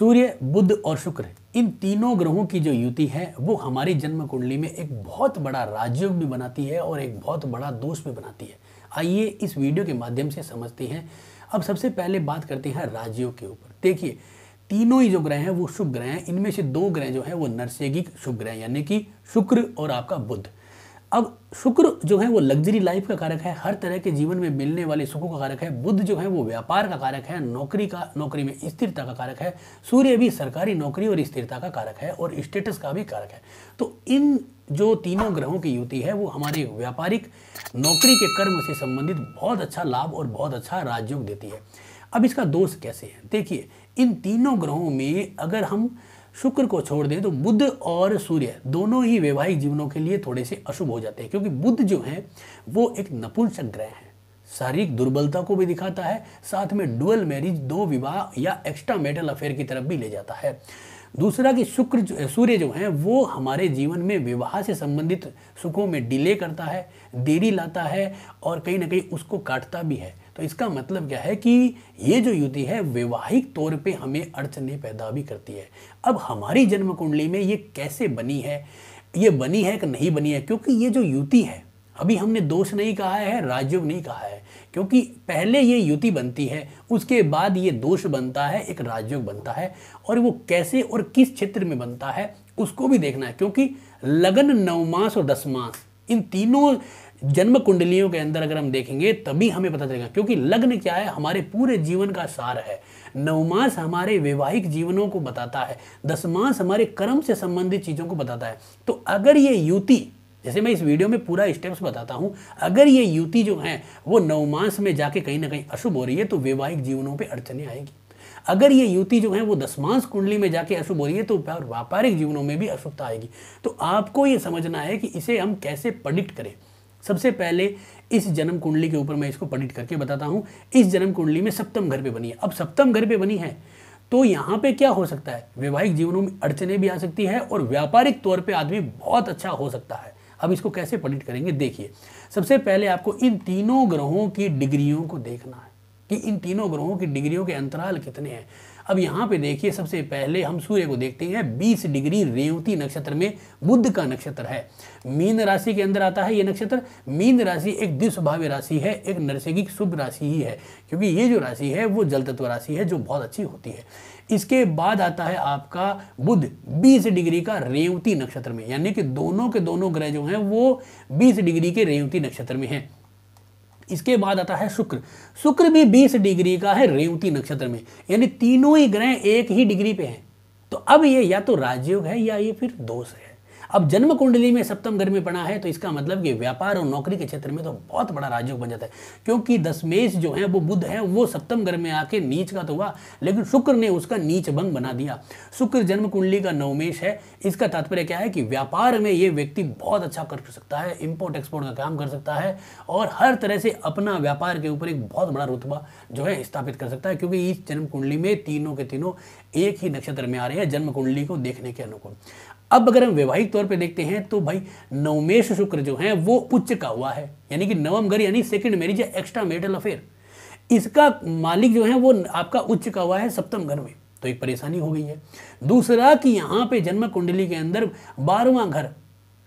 सूर्य बुद्ध और शुक्र इन तीनों ग्रहों की जो युति है वो हमारी जन्म कुंडली में एक बहुत बड़ा राजयोग भी बनाती है और एक बहुत बड़ा दोष भी बनाती है आइए इस वीडियो के माध्यम से समझते हैं अब सबसे पहले बात करते हैं राजयोग के ऊपर देखिए तीनों ही जो ग्रह हैं वो शुभ ग्रह हैं इनमें से दो ग्रह जो है वो नरसेगिक शुभ ग्रह यानी कि शुक्र और आपका बुद्ध अब शुक्र जो है वो लग्जरी लाइफ का कारक है हर तरह के जीवन में मिलने वाले सुखों का कारक है बुद्ध जो है वो व्यापार का कारक है नौकरी का नौकरी में स्थिरता का कारक है सूर्य भी सरकारी नौकरी और स्थिरता का कारक है और स्टेटस का भी कारक है तो इन जो तीनों ग्रहों की युति है वो हमारे व्यापारिक नौकरी के कर्म से संबंधित बहुत अच्छा लाभ और बहुत अच्छा राजयोग देती है अब इसका दोष कैसे है देखिए इन तीनों ग्रहों में अगर हम शुक्र को छोड़ दें तो बुद्ध और सूर्य दोनों ही वैवाहिक जीवनों के लिए थोड़े से अशुभ हो जाते हैं क्योंकि बुद्ध जो है वो एक नपुंसक ग्रह है शारीरिक दुर्बलता को भी दिखाता है साथ में डुअल मैरिज दो विवाह या एक्स्ट्रा मेटल अफेयर की तरफ भी ले जाता है दूसरा कि शुक्र सूर्य जो है वो हमारे जीवन में विवाह से संबंधित सुखों में डिले करता है देरी लाता है और कहीं ना कहीं उसको काटता भी है तो इसका मतलब क्या है कि ये जो युति है वैवाहिक तौर पे हमें अड़चने पैदा भी करती है अब हमारी जन्म कुंडली में ये कैसे बनी है ये बनी है कि नहीं बनी है क्योंकि ये जो युति है अभी हमने दोष नहीं कहा है राजयोग नहीं कहा है क्योंकि पहले ये युति बनती है उसके बाद ये दोष बनता है एक राजयोग बनता है और वो कैसे और किस क्षेत्र में बनता है उसको भी देखना है क्योंकि लगन नवमास और दसमास इन तीनों जन्म कुंडलियों के अंदर अगर हम देखेंगे तभी हमें पता चलेगा क्योंकि लग्न क्या है हमारे पूरे जीवन का सार है नवमास हमारे वैवाहिक जीवनों को बताता है दसमास हमारे कर्म से संबंधित चीज़ों को बताता है तो अगर ये युति जैसे मैं इस वीडियो में पूरा स्टेप्स बताता हूँ अगर ये युति जो है वो नवमास में जाके कहीं ना कहीं अशुभ हो रही है तो वैवाहिक जीवनों पर अड़चने आएगी अगर ये युति जो है वो दसमांश कुंडली में जाके अशुभ हो रही है तो व्यापारिक जीवनों में भी अशुभता आएगी तो आपको ये समझना है कि इसे हम कैसे प्रडिक्ट करें सबसे पहले इस जन्म कुंडली के ऊपर मैं इसको पंडित करके बताता हूँ इस जन्म कुंडली में सप्तम घर पे बनी है अब सप्तम घर पे बनी है तो यहाँ पे क्या हो सकता है वैवाहिक जीवनों में अड़चने भी आ सकती है और व्यापारिक तौर पे आदमी बहुत अच्छा हो सकता है अब इसको कैसे पंडित करेंगे देखिए सबसे पहले आपको इन तीनों ग्रहों की डिग्रियों को देखना है कि इन तीनों ग्रहों की डिग्रियों के अंतराल कितने हैं अब यहाँ पे देखिए सबसे पहले हम सूर्य को देखते हैं 20 डिग्री रेवती नक्षत्र में बुद्ध का नक्षत्र है मीन राशि के अंदर आता है ये नक्षत्र मीन राशि एक द्विस्वभाव्य राशि है एक नरसिंगिक शुभ राशि ही है क्योंकि ये जो राशि है वो जल तत्व राशि है जो बहुत अच्छी होती है इसके बाद आता है आपका बुध 20 डिग्री का रेवती नक्षत्र में यानी कि दोनों के दोनों ग्रह जो हैं वो 20 डिग्री के रेवती नक्षत्र में हैं इसके बाद आता है शुक्र शुक्र भी 20 डिग्री का है रेवती नक्षत्र में यानी तीनों ही ग्रह एक ही डिग्री पे हैं तो अब ये या तो राजयोग है या ये फिर दोष है अब जन्म कुंडली में सप्तम घर में पड़ा है तो इसका मतलब कि व्यापार और नौकरी के क्षेत्र में तो बहुत बड़ा राजयोग बन जाता है क्योंकि दशमेश जो है वो बुद्ध है वो सप्तम घर में आके नीच का तो हुआ लेकिन शुक्र ने उसका नीच भंग बना दिया शुक्र जन्म कुंडली का नवमेश है इसका तात्पर्य क्या है कि व्यापार में ये व्यक्ति बहुत अच्छा कर सकता है इम्पोर्ट एक्सपोर्ट का काम कर सकता है और हर तरह से अपना व्यापार के ऊपर एक बहुत बड़ा रुतबा जो है स्थापित कर सकता है क्योंकि इस जन्म कुंडली में तीनों के तीनों एक ही नक्षत्र में आ रहे हैं जन्म कुंडली को देखने के अनुकूल अब अगर हम वैवाहिक तौर पे देखते हैं तो भाई नवमेश शुक्र जो है वो उच्च का हुआ है यानी कि नवम घर यानी सेकंड मैरिज या एक्स्ट्रा मेरिटल अफेयर इसका मालिक जो है वो आपका उच्च का हुआ है सप्तम घर में तो एक परेशानी हो गई है दूसरा कि यहाँ पे जन्म कुंडली के अंदर बारहवा घर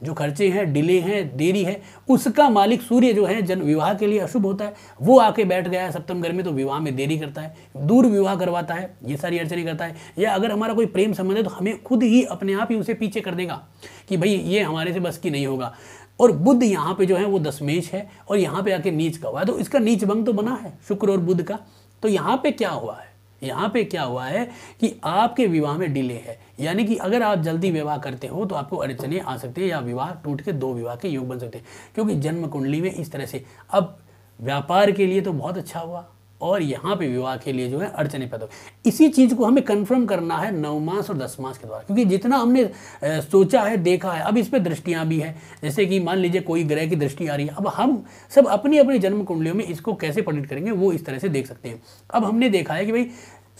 जो खर्चे हैं डिले हैं देरी है उसका मालिक सूर्य जो है जन विवाह के लिए अशुभ होता है वो आके बैठ गया है सप्तम घर में तो विवाह में देरी करता है दूर विवाह करवाता है ये सारी अड़चनी करता है या अगर हमारा कोई प्रेम संबंध है तो हमें खुद ही अपने आप ही उसे पीछे कर देगा कि भाई ये हमारे से बस की नहीं होगा और बुद्ध यहाँ पे जो है वो दशमेश है और यहाँ पे आके नीच का हुआ है तो इसका नीच भंग तो बना है शुक्र और बुद्ध का तो यहाँ पे क्या हुआ है यहाँ पे क्या हुआ है कि आपके विवाह में डिले है यानी कि अगर आप जल्दी विवाह करते हो तो आपको अड़चने आ सकती है या विवाह टूट के दो विवाह के योग बन सकते हैं क्योंकि जन्म कुंडली में इस तरह से अब व्यापार के लिए तो बहुत अच्छा हुआ और यहाँ पे विवाह के लिए जो है अड़चने पैदा हो इसी चीज़ को हमें कंफर्म करना है नौ मास और दस मास के द्वारा क्योंकि जितना हमने सोचा है देखा है अब इस पर दृष्टियाँ भी हैं जैसे कि मान लीजिए कोई ग्रह की दृष्टि आ रही है अब हम सब अपनी अपनी जन्म कुंडलियों में इसको कैसे पंडित करेंगे वो इस तरह से देख सकते हैं अब हमने देखा है कि भाई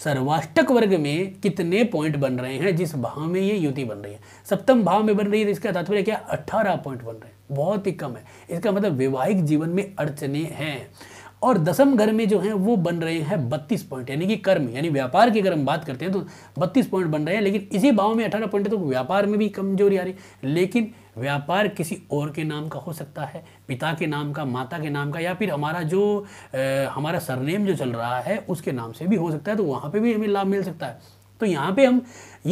सर्वाष्टक वर्ग में कितने पॉइंट बन रहे हैं जिस भाव में ये युति बन रही है सप्तम भाव में बन रही है तो इसका तात्पर्य क्या अट्ठारह पॉइंट बन रहे हैं बहुत ही कम है इसका मतलब वैवाहिक जीवन में अड़चने हैं और दसम घर में जो है वो बन रहे हैं बत्तीस पॉइंट यानी कि कर्म यानी व्यापार की अगर हम बात करते हैं तो बत्तीस पॉइंट बन रहे हैं लेकिन इसी भाव में अठारह पॉइंट है तो व्यापार में भी कमजोरी आ रही है लेकिन व्यापार किसी और के नाम का हो सकता है पिता के नाम का माता के नाम का या फिर हमारा जो ए, हमारा सरनेम जो चल रहा है उसके नाम से भी हो सकता है तो वहाँ पर भी हमें लाभ मिल सकता है तो यहाँ पर हम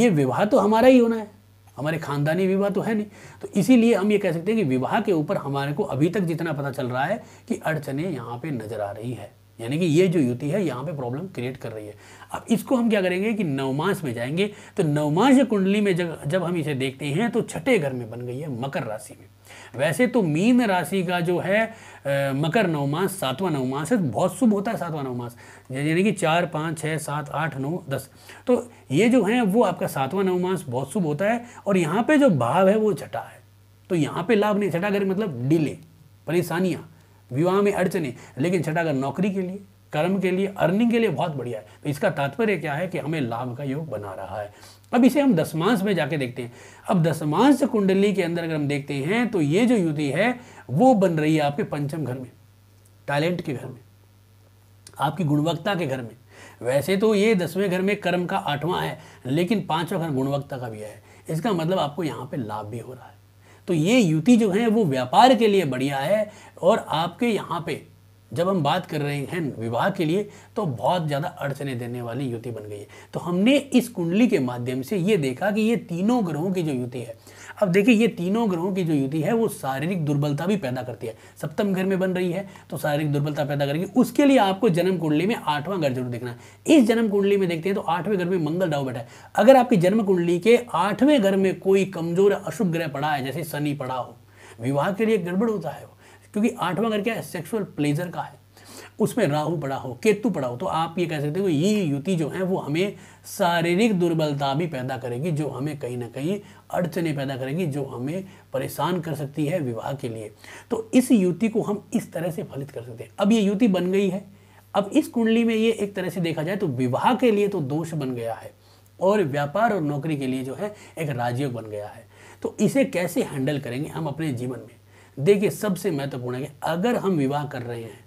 ये विवाह तो हमारा ही होना है हमारे खानदानी विवाह तो है नहीं तो इसीलिए हम ये कह सकते हैं कि विवाह के ऊपर हमारे को अभी तक जितना पता चल रहा है कि अड़चने यहाँ पे नज़र आ रही है यानी कि ये जो युति है यहाँ पे प्रॉब्लम क्रिएट कर रही है अब इसको हम क्या करेंगे कि नवमास में जाएंगे तो नवमास कुंडली में जब जब हम इसे देखते हैं तो छठे घर में बन गई है मकर राशि में वैसे तो मीन राशि का जो है आ, मकर नवमास सातवां नवमास है बहुत शुभ होता है सातवां नवमास यानी कि चार पाँच छः सात आठ नौ दस तो ये जो है वो आपका सातवां नवमास बहुत शुभ होता है और यहाँ पर जो भाव है वो छठा है तो यहाँ पर लाभ नहीं छठा घर मतलब डिले परेशानियाँ विवाह में अड़चने लेकिन छठा घर नौकरी के लिए कर्म के लिए अर्निंग के लिए बहुत बढ़िया है तो इसका तात्पर्य क्या है कि हमें लाभ का योग बना रहा है अब इसे हम दसमांश में जाके देखते हैं अब दसमांश कुंडली के अंदर अगर हम देखते हैं तो ये जो युति है वो बन रही है आपके पंचम घर में टैलेंट के घर में आपकी गुणवत्ता के घर में वैसे तो ये दसवें घर में कर्म का आठवां है लेकिन पांचवा घर गुणवत्ता का भी है इसका मतलब आपको यहाँ पे लाभ भी हो रहा है तो ये युति जो है वो व्यापार के लिए बढ़िया है और आपके यहाँ पे जब हम बात कर रहे हैं विवाह के लिए तो बहुत ज़्यादा अड़चने देने वाली युति बन गई है तो हमने इस कुंडली के माध्यम से ये देखा कि ये तीनों ग्रहों की जो युति है अब देखिए ये तीनों ग्रहों की जो युति है वो शारीरिक दुर्बलता भी पैदा करती है सप्तम घर में बन रही है तो शारीरिक दुर्बलता पैदा करेगी उसके लिए आपको जन्म कुंडली में आठवां घर जरूर देखना है इस जन्म कुंडली में देखते हैं तो आठवें घर में मंगल डाव बैठा है अगर आपकी जन्म कुंडली के आठवें घर में कोई कमजोर अशुभ ग्रह पड़ा है जैसे शनि पड़ा हो विवाह के लिए गड़बड़ होता है क्योंकि आठवां घर क्या है सेक्सुअल प्लेजर का है उसमें राहु पड़ा हो केतु पड़ा हो तो आप ये कह सकते हो ये युति जो है वो हमें शारीरिक दुर्बलता भी पैदा करेगी जो हमें कहीं ना कहीं अड़चने पैदा करेगी जो हमें परेशान कर सकती है विवाह के लिए तो इस युति को हम इस तरह से फलित कर सकते हैं अब ये युति बन गई है अब इस कुंडली में ये एक तरह से देखा जाए तो विवाह के लिए तो दोष बन गया है और व्यापार और नौकरी के लिए जो है एक राजयोग बन गया है तो इसे कैसे हैंडल करेंगे हम अपने जीवन में देखिए सबसे महत्वपूर्ण है अगर हम विवाह कर रहे हैं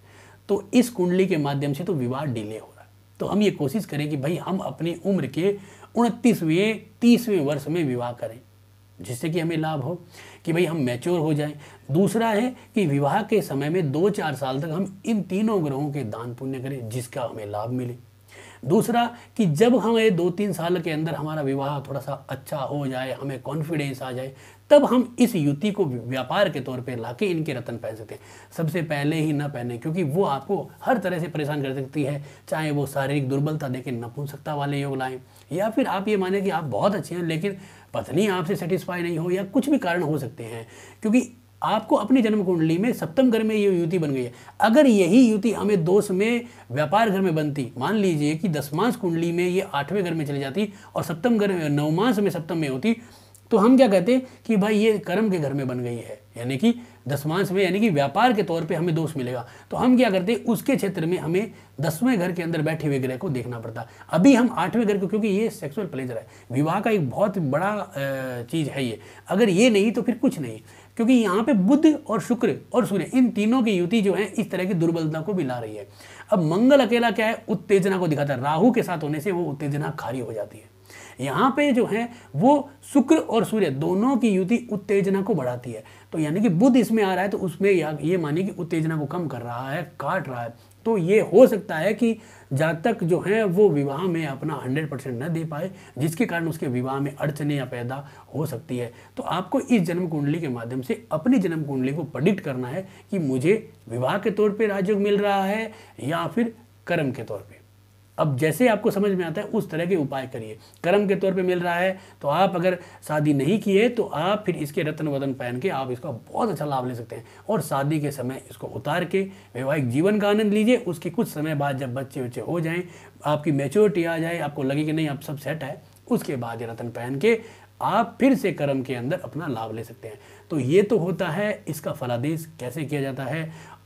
तो इस कुंडली के माध्यम से तो विवाह डिले हो रहा है तो हम ये कोशिश करें कि भाई हम अपनी उम्र के उनतीसवें तीसवें वर्ष में विवाह करें जिससे कि हमें लाभ हो कि भाई हम मैच्योर हो जाएं दूसरा है कि विवाह के समय में दो चार साल तक हम इन तीनों ग्रहों के दान पुण्य करें जिसका हमें लाभ मिले दूसरा कि जब हमें दो तीन साल के अंदर हमारा विवाह थोड़ा सा अच्छा हो जाए हमें कॉन्फिडेंस आ जाए तब हम इस युति को व्यापार के तौर पे के इनके रतन पहन सकते हैं सबसे पहले ही ना पहने क्योंकि वो आपको हर तरह से परेशान कर सकती है चाहे वो शारीरिक दुर्बलता देखें नपुंसकता वाले योग लाएँ या फिर आप ये माने कि आप बहुत अच्छे हैं लेकिन पत्नी आपसे सेटिस्फाई नहीं हो या कुछ भी कारण हो सकते हैं क्योंकि आपको अपनी जन्म कुंडली में सप्तम घर में ये युति बन गई है अगर यही युति हमें दोष में व्यापार घर में बनती मान लीजिए कि दसमांश कुंडली में ये आठवें घर में चली जाती और सप्तम घर में नवमांश में सप्तम में होती तो हम क्या कहते कि भाई ये कर्म के घर में बन गई है यानी कि दसमांश में यानी कि व्यापार के तौर पे हमें दोष मिलेगा तो हम क्या करते उसके क्षेत्र में हमें दसवें घर के अंदर बैठे हुए ग्रह को देखना पड़ता अभी हम आठवें घर को क्योंकि ये सेक्सुअल प्लेजर है विवाह का एक बहुत बड़ा चीज़ है ये अगर ये नहीं तो फिर कुछ नहीं क्योंकि यहाँ पे बुद्ध और शुक्र और सूर्य इन तीनों की युति जो है इस तरह की दुर्बलता को भी ला रही है अब मंगल अकेला क्या है उत्तेजना को दिखाता है राहु के साथ होने से वो उत्तेजना खाली हो जाती है यहाँ पे जो है वो शुक्र और सूर्य दोनों की युति उत्तेजना को बढ़ाती है तो यानी कि बुद्ध इसमें आ रहा है तो उसमें ये मानिए कि उत्तेजना को कम कर रहा है काट रहा है तो ये हो सकता है कि जातक जो है वो विवाह में अपना 100 परसेंट न दे पाए जिसके कारण उसके विवाह में अड़चने या पैदा हो सकती है तो आपको इस जन्म कुंडली के माध्यम से अपनी जन्म कुंडली को प्रडिक्ट करना है कि मुझे विवाह के तौर पे राजयोग मिल रहा है या फिर कर्म के तौर पे अब जैसे आपको समझ में आता है उस तरह के उपाय करिए कर्म के तौर पे मिल रहा है तो आप अगर शादी नहीं किए तो आप फिर इसके रत्न वतन पहन के आप इसका बहुत अच्छा लाभ ले सकते हैं और शादी के समय इसको उतार के वैवाहिक जीवन का आनंद लीजिए उसके कुछ समय बाद जब बच्चे बच्चे हो जाएँ आपकी मेच्योरिटी आ जाए आपको लगे कि नहीं आप सब सेट है उसके बाद ये रतन पहन के आप फिर से कर्म के अंदर अपना लाभ ले सकते हैं तो ये तो होता है इसका फलादेश कैसे किया जाता है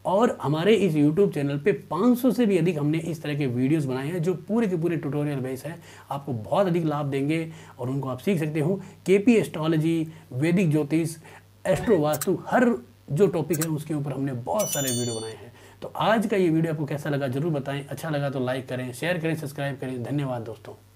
और हमारे इस YouTube चैनल पे 500 से भी अधिक हमने इस तरह के वीडियोस बनाए हैं जो पूरे के पूरे ट्यूटोरियल बेस है आपको बहुत अधिक लाभ देंगे और उनको आप सीख सकते हो के पी एस्ट्रोलॉजी वैदिक ज्योतिष एस्ट्रोवास्तु हर जो टॉपिक है उसके ऊपर हमने बहुत सारे वीडियो बनाए हैं तो आज का ये वीडियो आपको कैसा लगा जरूर बताएं अच्छा लगा तो लाइक करें शेयर करें सब्सक्राइब करें धन्यवाद दोस्तों